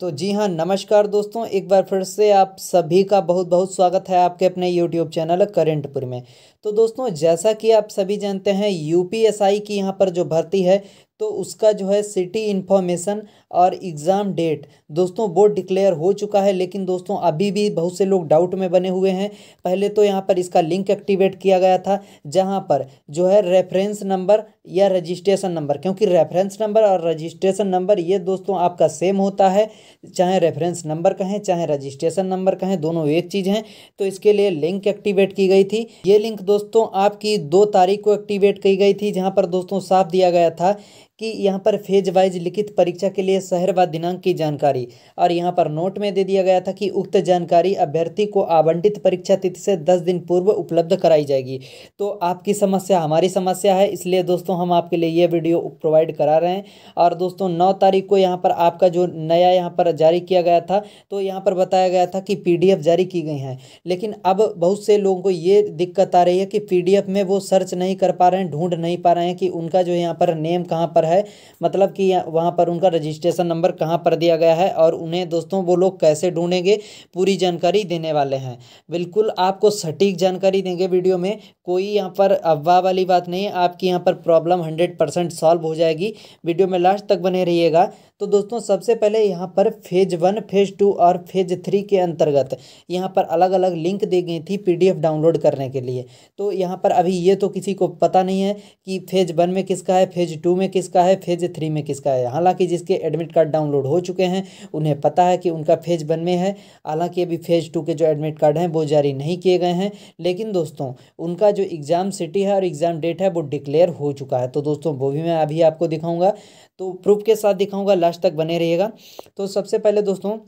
तो जी हाँ नमस्कार दोस्तों एक बार फिर से आप सभी का बहुत बहुत स्वागत है आपके अपने यूट्यूब चैनल करेंटपुर में तो दोस्तों जैसा कि आप सभी जानते हैं यूपीएसआई की यहाँ पर जो भर्ती है तो उसका जो है सिटी इन्फॉर्मेशन और एग्ज़ाम डेट दोस्तों बोर्ड डिक्लेयर हो चुका है लेकिन दोस्तों अभी भी बहुत से लोग डाउट में बने हुए हैं पहले तो यहाँ पर इसका लिंक एक्टिवेट किया गया था जहाँ पर जो है रेफरेंस नंबर या रजिस्ट्रेशन नंबर क्योंकि रेफरेंस नंबर और रजिस्ट्रेशन नंबर ये दोस्तों आपका सेम होता है चाहे रेफरेंस नंबर कहें चाहे रजिस्ट्रेशन नंबर कहें दोनों एक चीज़ हैं तो इसके लिए लिंक एक्टिवेट की गई थी ये लिंक दोस्तों आपकी दो तारीख को एक्टिवेट की गई थी जहाँ पर दोस्तों साफ दिया गया था कि यहाँ पर फेज वाइज लिखित परीक्षा के लिए शहर व दिनांक की जानकारी और यहाँ पर नोट में दे दिया गया था कि उक्त जानकारी अभ्यर्थी को आवंटित परीक्षा तिथि से दस दिन पूर्व उपलब्ध कराई जाएगी तो आपकी समस्या हमारी समस्या है इसलिए दोस्तों हम आपके लिए ये वीडियो प्रोवाइड करा रहे हैं और दोस्तों नौ तारीख को यहाँ पर आपका जो नया यहाँ पर जारी किया गया था तो यहाँ पर बताया गया था कि पी जारी की गई हैं लेकिन अब बहुत से लोगों को ये दिक्कत आ रही है कि पी में वो सर्च नहीं कर पा रहे हैं ढूंढ नहीं पा रहे हैं कि उनका जो यहाँ पर नेम कहाँ पर है मतलब कि वहाँ पर उनका रजिस्ट्रेशन नंबर कहाँ पर दिया गया है और उन्हें दोस्तों वो लोग कैसे ढूंढेंगे पूरी जानकारी देने वाले हैं बिल्कुल आपको सटीक जानकारी देंगे वीडियो में कोई यहाँ पर अफवाह वाली बात नहीं है आपकी यहाँ पर प्रॉब्लम हंड्रेड परसेंट सॉल्व हो जाएगी वीडियो में लास्ट तक बने रहिएगा तो दोस्तों सबसे पहले यहाँ पर फेज वन फेज टू और फेज थ्री के अंतर्गत यहाँ पर अलग अलग लिंक दी गई थी पीडीएफ डाउनलोड करने के लिए तो यहाँ पर अभी ये तो किसी को पता नहीं है कि फेज वन में किसका है फेज टू में किसका है फेज थ्री में किसका है हालाँकि जिसके एडमिट कार्ड डाउनलोड हो चुके हैं उन्हें पता है कि उनका फेज वन में है हालाँकि अभी फेज टू के जो एडमिट कार्ड हैं वो जारी नहीं किए गए हैं लेकिन दोस्तों उनका जो एग्ज़ाम सिटी है और एग्ज़ाम डेट है वो डिक्लेयर हो चुका है तो दोस्तों वो भी मैं अभी आपको दिखाऊँगा तो प्रूफ के साथ दिखाऊंगा लास्ट तक बने रहिएगा तो सबसे पहले दोस्तों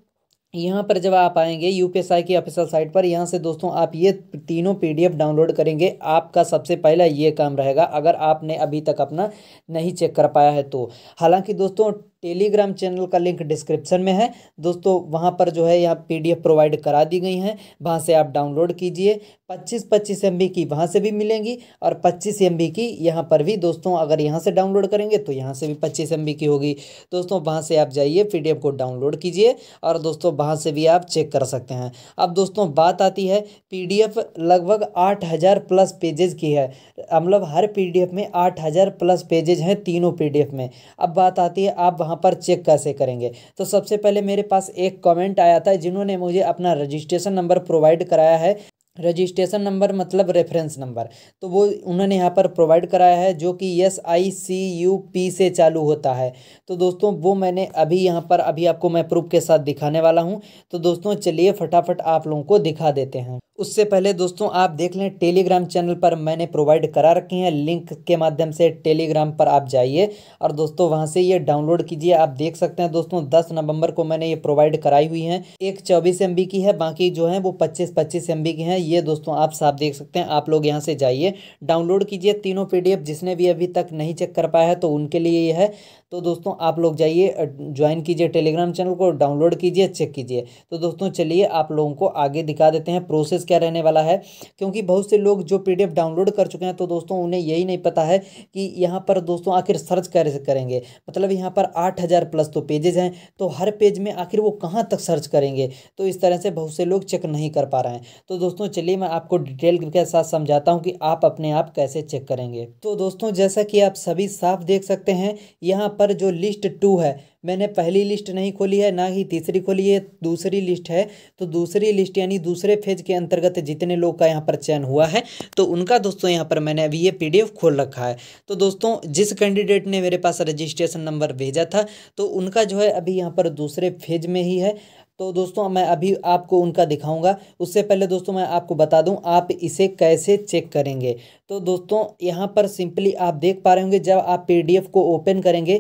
यहाँ पर जब आप आएंगे यू की ऑफिशियल साइट पर यहाँ से दोस्तों आप ये तीनों पीडीएफ डाउनलोड करेंगे आपका सबसे पहला ये काम रहेगा अगर आपने अभी तक अपना नहीं चेक कर पाया है तो हालांकि दोस्तों टेलीग्राम चैनल का लिंक डिस्क्रिप्शन में है दोस्तों वहाँ पर जो है यह पीडीएफ प्रोवाइड करा दी गई हैं वहाँ से आप डाउनलोड कीजिए 25 25 एम की वहाँ से भी मिलेंगी और 25 एम की यहाँ पर भी दोस्तों अगर यहाँ से डाउनलोड करेंगे तो यहाँ से भी 25 एम की होगी दोस्तों वहाँ से आप जाइए पी को डाउनलोड कीजिए और दोस्तों वहाँ से भी आप चेक कर सकते हैं अब दोस्तों बात आती है पी लगभग आठ प्लस पेजेज की है मतलब हर पी में आठ प्लस पेजेज हैं तीनों पी में अब बात आती है आप वहाँ पर चेक कैसे करेंगे तो सबसे पहले मेरे पास एक कमेंट आया था जिन्होंने मुझे अपना रजिस्ट्रेशन नंबर प्रोवाइड कराया है रजिस्ट्रेशन नंबर मतलब रेफरेंस नंबर तो वो उन्होंने यहाँ पर प्रोवाइड कराया है जो कि S I C U P से चालू होता है तो दोस्तों वो मैंने अभी यहाँ पर अभी आपको मैं प्रूफ के साथ दिखाने वाला हूँ तो दोस्तों चलिए फटाफट आप लोगों को दिखा देते हैं उससे पहले दोस्तों आप देख लें टेलीग्राम चैनल पर मैंने प्रोवाइड करा रखे हैं लिंक के माध्यम से टेलीग्राम पर आप जाइए और दोस्तों वहां से ये डाउनलोड कीजिए आप देख सकते हैं दोस्तों दस नवंबर को मैंने ये प्रोवाइड कराई हुई है एक चौबीस एम की है बाकी जो है वो पच्चीस पच्चीस एम की हैं ये दोस्तों आप साफ देख सकते हैं आप लोग यहाँ से जाइए डाउनलोड कीजिए तीनों पी जिसने भी अभी तक नहीं चेक कर पाया है तो उनके लिए ये है तो दोस्तों आप लोग जाइए ज्वाइन कीजिए टेलीग्राम चैनल को डाउनलोड कीजिए चेक कीजिए तो दोस्तों चलिए आप लोगों को आगे दिखा देते हैं प्रोसेस क्या रहने वाला है क्योंकि बहुत से लोग जो पी डाउनलोड कर चुके हैं तो दोस्तों उन्हें यही नहीं पता है कि यहाँ पर दोस्तों आखिर सर्च कैसे करेंगे मतलब यहाँ पर आठ हज़ार प्लस तो पेजेज हैं तो हर पेज में आखिर वो कहाँ तक सर्च करेंगे तो इस तरह से बहुत से लोग चेक नहीं कर पा रहे हैं तो दोस्तों चलिए मैं आपको डिटेल के साथ समझाता हूँ कि आप अपने आप कैसे चेक करेंगे तो दोस्तों जैसा कि आप सभी साफ देख सकते हैं यहाँ पर जो लिस्ट टू है मैंने पहली लिस्ट नहीं खोली है ना ही तीसरी खोली है दूसरी लिस्ट है तो दूसरी लिस्ट यानी दूसरे फेज के अंतर्गत जितने लोग का यहाँ पर चयन हुआ है तो उनका दोस्तों यहाँ पर मैंने अभी ये पीडीएफ खोल रखा है तो दोस्तों जिस कैंडिडेट ने मेरे पास रजिस्ट्रेशन नंबर भेजा था तो उनका जो है अभी यहाँ पर दूसरे फेज में ही है तो दोस्तों मैं अभी आपको उनका दिखाऊंगा उससे पहले दोस्तों मैं आपको बता दूं आप इसे कैसे चेक करेंगे तो दोस्तों यहाँ पर सिंपली आप देख पा रहे होंगे जब आप पीडीएफ को ओपन करेंगे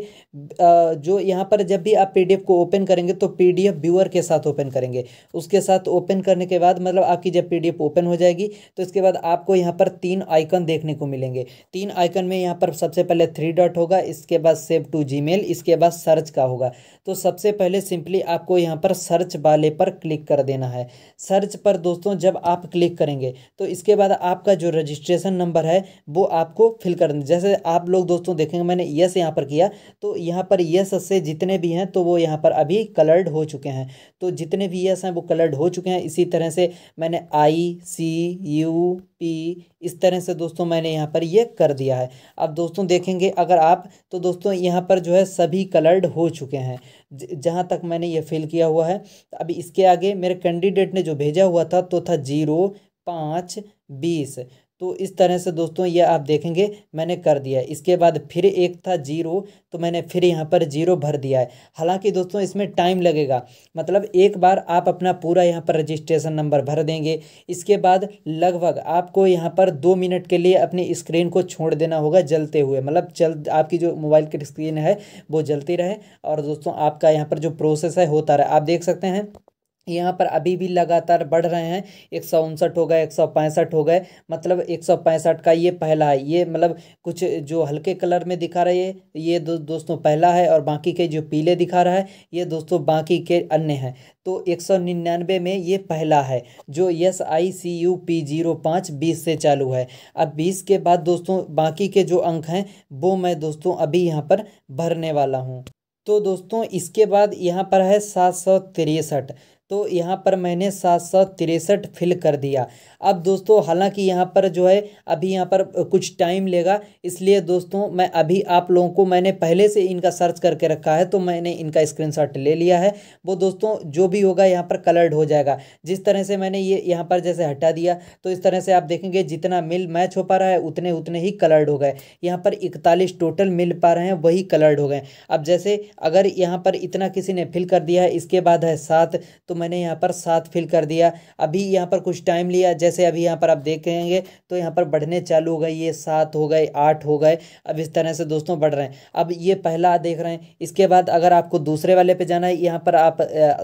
जो यहाँ पर जब भी आप पीडीएफ को ओपन करेंगे तो पीडीएफ व्यूअर के साथ ओपन करेंगे उसके साथ ओपन करने के बाद मतलब आपकी जब पी ओपन हो जाएगी तो इसके बाद आपको यहाँ पर तीन आइकन देखने को मिलेंगे तीन आइकन में यहाँ पर सबसे पहले थ्री डॉट होगा इसके बाद सेव टू जी इसके बाद सर्च का होगा तो सबसे पहले सिंपली आपको यहाँ पर सर्च सर्च वाले पर क्लिक कर देना है सर्च पर दोस्तों जब आप क्लिक करेंगे तो इसके बाद आपका जो रजिस्ट्रेशन नंबर है वो आपको फिल कर जैसे आप लोग दोस्तों देखेंगे मैंने यस यहाँ पर किया तो यहाँ पर यस से जितने भी हैं तो वो यहाँ पर अभी कलर्ड हो चुके हैं तो जितने भी यस हैं वो कलर्ड हो चुके हैं इसी तरह से मैंने आई सी यू पी इस तरह से दोस्तों मैंने यहाँ पर ये कर दिया है अब दोस्तों देखेंगे अगर आप तो दोस्तों यहाँ पर जो है सभी कलर्ड हो चुके हैं जहाँ तक मैंने ये फिल किया हुआ है अब इसके आगे मेरे कैंडिडेट ने जो भेजा हुआ था तो था जीरो पाँच बीस तो इस तरह से दोस्तों ये आप देखेंगे मैंने कर दिया इसके बाद फिर एक था जीरो तो मैंने फिर यहाँ पर जीरो भर दिया है हालांकि दोस्तों इसमें टाइम लगेगा मतलब एक बार आप अपना पूरा यहाँ पर रजिस्ट्रेशन नंबर भर देंगे इसके बाद लगभग आपको यहाँ पर दो मिनट के लिए अपनी स्क्रीन को छोड़ देना होगा जलते हुए मतलब चल आपकी जो मोबाइल की स्क्रीन है वो जलती रहे और दोस्तों आपका यहाँ पर जो प्रोसेस है होता रहे आप देख सकते हैं यहाँ पर अभी भी लगातार बढ़ रहे हैं एक सौ उनसठ हो गए एक सौ पैंसठ हो गए मतलब एक सौ पैंसठ का ये पहला है ये मतलब कुछ जो हल्के कलर में दिखा रहे हैं ये दो, दोस्तों पहला है और बाकी के जो पीले दिखा रहा है ये दोस्तों बाकी के अन्य हैं तो एक सौ निन्यानवे में ये पहला है जो S I C U P zero पाँच बीस से चालू है अब बीस के बाद दोस्तों बाकी के जो अंक हैं वो मैं दोस्तों अभी यहाँ पर भरने वाला हूँ तो दोस्तों इसके बाद यहाँ पर है सात सौ तिरसठ तो यहाँ पर मैंने सात सौ तिरसठ फिल कर दिया अब दोस्तों हालांकि यहाँ पर जो है अभी यहाँ पर कुछ टाइम लेगा इसलिए दोस्तों मैं अभी आप लोगों को मैंने पहले से इनका सर्च करके रखा है तो मैंने इनका स्क्रीनशॉट ले लिया है वो दोस्तों जो भी होगा यहाँ पर कलर्ड हो जाएगा जिस तरह से मैंने ये यहाँ पर जैसे हटा दिया तो इस तरह से आप देखेंगे जितना मिल मैच हो पा रहा है उतने उतने ही कलर्ड हो गए यहाँ पर इकतालीस टोटल मिल पा रहे हैं वही कलर्ड हो गए अब जैसे अगर यहाँ पर इतना किसी ने फिल कर दिया है इसके बाद है सात तो मैंने यहाँ पर सात फिल कर दिया अभी यहाँ पर कुछ टाइम लिया जैसे अभी यहाँ पर आप देखेंगे तो यहाँ पर बढ़ने चालू हो गए ये सात हो गए आठ हो गए अब इस तरह से दोस्तों बढ़ रहे हैं अब ये पहला देख रहे हैं इसके बाद अगर आपको दूसरे वाले पे जाना है यहाँ पर आप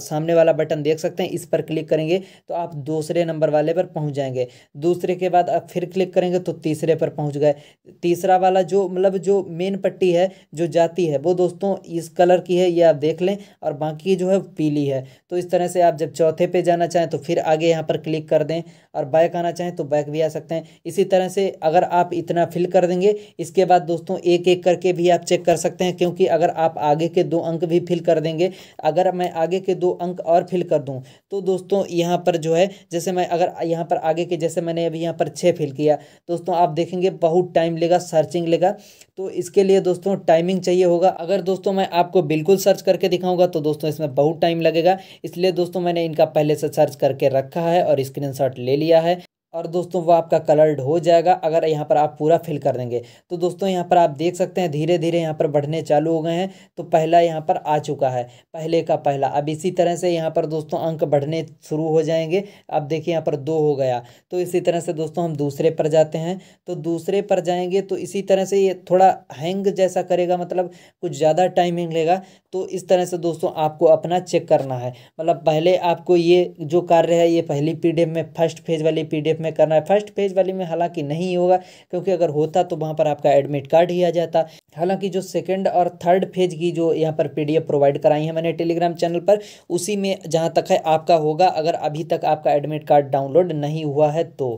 सामने वाला बटन देख सकते हैं इस पर क्लिक करेंगे तो आप दूसरे नंबर वाले पर पहुँच जाएंगे दूसरे के बाद आप फिर क्लिक करेंगे तो तीसरे पर पहुँच गए तीसरा वाला जो मतलब जो मेन पट्टी है जो जाती है वो दोस्तों इस कलर की है ये आप देख लें और बाकी जो है पीली है तो इस तरह से आप जब चौथे पे जाना चाहें तो फिर आगे यहाँ पर क्लिक कर दें और बैक आना चाहें तो बैक भी आ सकते हैं इसी तरह से अगर आप इतना फिल कर देंगे इसके बाद दोस्तों एक एक करके भी आप चेक कर सकते हैं क्योंकि अगर आप आगे के दो अंक भी फिल कर देंगे अगर मैं आगे के दो अंक और फिल कर दूँ तो दोस्तों यहाँ पर जो है जैसे मैं अगर यहाँ पर आगे के जैसे मैंने अभी यहाँ पर छः फिल किया दोस्तों आप देखेंगे बहुत टाइम लेगा सर्चिंग लेगा तो इसके लिए दोस्तों टाइमिंग चाहिए होगा अगर दोस्तों मैं आपको बिल्कुल सर्च करके दिखाऊंगा तो दोस्तों इसमें बहुत टाइम लगेगा इसलिए दोस्तों मैंने इनका पहले से सर्च करके रखा है और स्क्रीनशॉट ले लिया लिया है और दोस्तों वो आपका कलर्ड हो जाएगा अगर यहाँ पर आप पूरा फिल कर देंगे तो दोस्तों यहाँ पर आप देख सकते हैं धीरे धीरे यहाँ पर बढ़ने चालू हो गए हैं तो पहला यहाँ पर आ चुका है पहले का पहला अब इसी तरह से यहाँ पर दोस्तों अंक बढ़ने शुरू हो जाएंगे अब देखिए यहाँ पर दो हो गया तो इसी तरह से दोस्तों हम दूसरे पर जाते हैं तो दूसरे पर जाएंगे तो इसी तरह से ये थोड़ा हैंग जैसा करेगा मतलब कुछ ज़्यादा टाइमिंग लेगा तो इस तरह से दोस्तों आपको अपना चेक करना है मतलब पहले आपको ये जो कार्य है ये पहली पी में फर्स्ट फेज वाली पी में में करना है फर्स्ट पेज वाली में हालांकि नहीं होगा क्योंकि अगर होता तो वहाँ पर आपका एडमिट कार्ड ही आ जाता हालांकि जो सेकंड और थर्ड फेज की जो यहाँ पर पीडीएफ प्रोवाइड कराई है मैंने टेलीग्राम चैनल पर उसी में जहाँ तक है आपका होगा अगर अभी तक आपका एडमिट कार्ड डाउनलोड नहीं हुआ है तो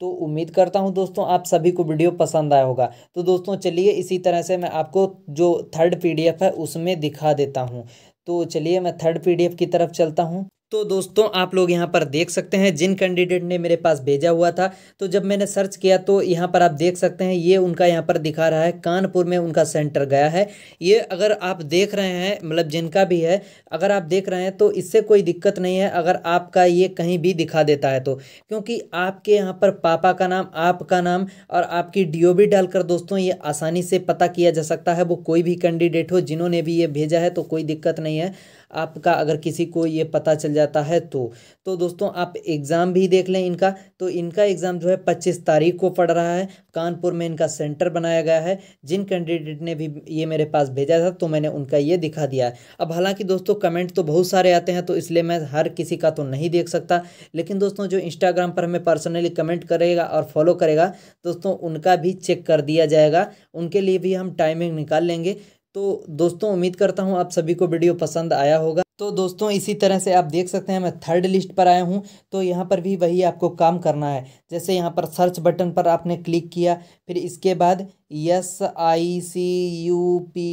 तो उम्मीद करता हूं दोस्तों आप सभी को वीडियो पसंद आया होगा तो दोस्तों चलिए इसी तरह से मैं आपको जो थर्ड पीडीएफ है उसमें दिखा देता हूं तो चलिए मैं थर्ड पीडीएफ की तरफ चलता हूं तो दोस्तों आप लोग यहाँ पर देख सकते हैं जिन कैंडिडेट ने मेरे पास भेजा हुआ था तो जब मैंने सर्च किया तो यहाँ पर आप देख सकते हैं ये उनका यहाँ पर दिखा रहा है कानपुर में उनका सेंटर गया है ये अगर आप देख रहे हैं मतलब जिनका भी है अगर आप देख रहे हैं तो इससे कोई दिक्कत नहीं है अगर आपका ये कहीं भी दिखा देता है तो क्योंकि आपके यहाँ पर पापा का नाम आपका नाम और आपकी डी डालकर दोस्तों ये आसानी से पता किया जा सकता है वो कोई भी कैंडिडेट हो जिन्होंने भी ये भेजा है तो कोई दिक्कत नहीं है आपका अगर किसी को ये पता चल जाता है तो तो दोस्तों आप एग्ज़ाम भी देख लें इनका तो इनका एग्ज़ाम जो है पच्चीस तारीख को पड़ रहा है कानपुर में इनका सेंटर बनाया गया है जिन कैंडिडेट ने भी ये मेरे पास भेजा था तो मैंने उनका ये दिखा दिया है अब हालांकि दोस्तों कमेंट तो बहुत सारे आते हैं तो इसलिए मैं हर किसी का तो नहीं देख सकता लेकिन दोस्तों जो इंस्टाग्राम पर हमें पर्सनली कमेंट करेगा और फॉलो करेगा दोस्तों उनका भी चेक कर दिया जाएगा उनके लिए भी हम टाइमिंग निकाल लेंगे तो दोस्तों उम्मीद करता हूँ आप सभी को वीडियो पसंद आया होगा तो दोस्तों इसी तरह से आप देख सकते हैं मैं थर्ड लिस्ट पर आया हूँ तो यहाँ पर भी वही आपको काम करना है जैसे यहाँ पर सर्च बटन पर आपने क्लिक किया फिर इसके बाद S I C U P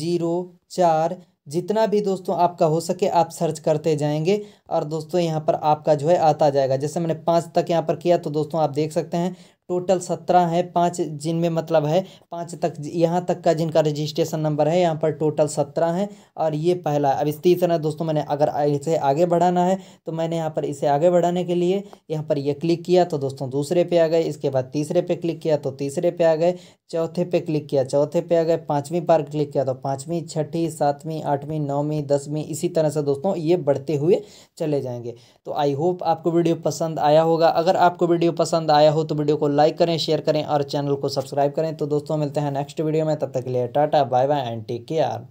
zero चार जितना भी दोस्तों आपका हो सके आप सर्च करते जाएंगे और दोस्तों यहाँ पर आपका जो है आता जाएगा जैसे मैंने पाँच तक यहाँ पर किया तो दोस्तों आप देख सकते हैं टोटल सत्रह है पाँच जिनमें मतलब है पाँच तक यहाँ तक का जिनका रजिस्ट्रेशन नंबर है यहाँ पर टोटल सत्रह है और ये पहला अब इस तीसरा दोस्तों मैंने अगर इसे आगे बढ़ाना है तो मैंने यहाँ पर इसे आगे बढ़ाने के लिए यहाँ पर ये क्लिक किया तो दोस्तों दूसरे पे आ गए इसके बाद तीसरे पे क्लिक किया तो तीसरे पे आ गए चौथे पे क्लिक किया चौथे पे आ गए पाँचवीं बार क्लिक किया तो पाँचवीं छठी सातवीं आठवीं नौवीं दसवीं इसी तरह से दोस्तों ये बढ़ते हुए चले जाएंगे तो आई होप आपको वीडियो पसंद आया होगा अगर आपको वीडियो पसंद आया हो तो वीडियो को लाइक करें शेयर करें और चैनल को सब्सक्राइब करें तो दोस्तों मिलते हैं नेक्स्ट वीडियो में तब तक के लिए tata bye bye and take care